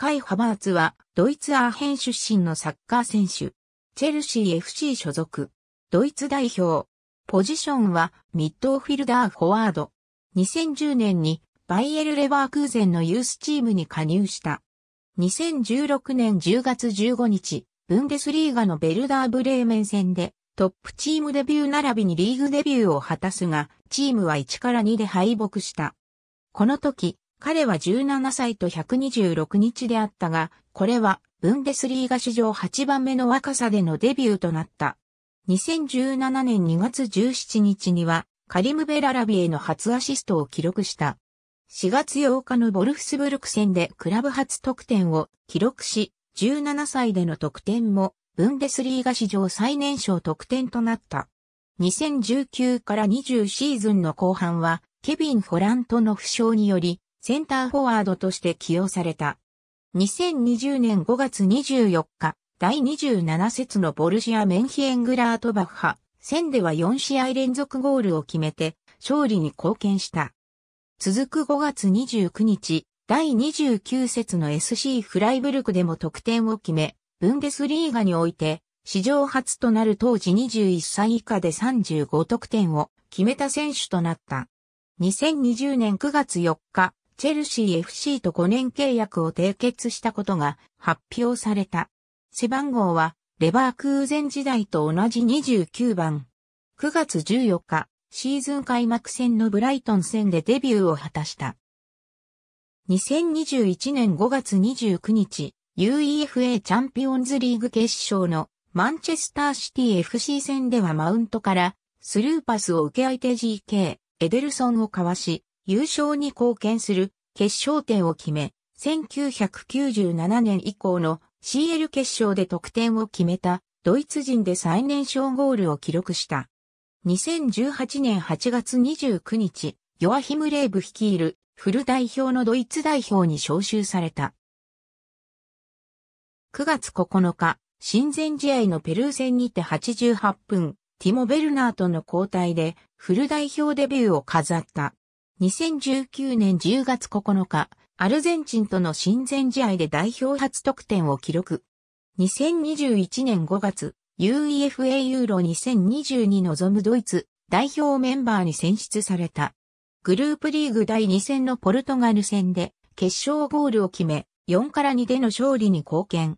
カイ・ハバーツは、ドイツ・アーヘン出身のサッカー選手。チェルシー FC 所属。ドイツ代表。ポジションは、ミッドフィルダー・フォワード。2010年に、バイエル・レバークーゼンのユースチームに加入した。2016年10月15日、ブンデスリーガのベルダー・ブレーメン戦で、トップチームデビュー並びにリーグデビューを果たすが、チームは1から2で敗北した。この時、彼は17歳と126日であったが、これはブンデスリーガ史上8番目の若さでのデビューとなった。2017年2月17日には、カリムベララビへの初アシストを記録した。4月8日のボルフスブルク戦でクラブ初得点を記録し、17歳での得点も、ブンデスリーガ史上最年少得点となった。2019から20シーズンの後半は、ケビン・ホラントの負傷により、センターフォワードとして起用された。2020年5月24日、第27節のボルシア・メンヒエングラートバッハ、戦では4試合連続ゴールを決めて、勝利に貢献した。続く5月29日、第29節の SC フライブルクでも得点を決め、ブンデスリーガにおいて、史上初となる当時21歳以下で35得点を決めた選手となった。2020年9月4日、チェルシー FC と5年契約を締結したことが発表された。背番号はレバークーゼン時代と同じ29番。9月14日、シーズン開幕戦のブライトン戦でデビューを果たした。2021年5月29日、UEFA チャンピオンズリーグ決勝のマンチェスターシティ FC 戦ではマウントからスルーパスを受け相手 GK、エデルソンをかわし、優勝に貢献する決勝点を決め、1997年以降の CL 決勝で得点を決めたドイツ人で最年少ゴールを記録した。2018年8月29日、ヨアヒム・レーブ率いるフル代表のドイツ代表に招集された。9月9日、親善試合のペルー戦にて88分、ティモ・ベルナートの交代でフル代表デビューを飾った。2019年10月9日、アルゼンチンとの親善試合で代表初得点を記録。2021年5月、UEFA ユーロ2020に臨むドイツ代表メンバーに選出された。グループリーグ第2戦のポルトガル戦で決勝ゴールを決め、4から2での勝利に貢献。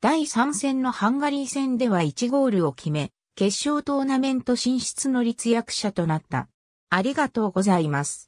第3戦のハンガリー戦では1ゴールを決め、決勝トーナメント進出の立役者となった。ありがとうございます。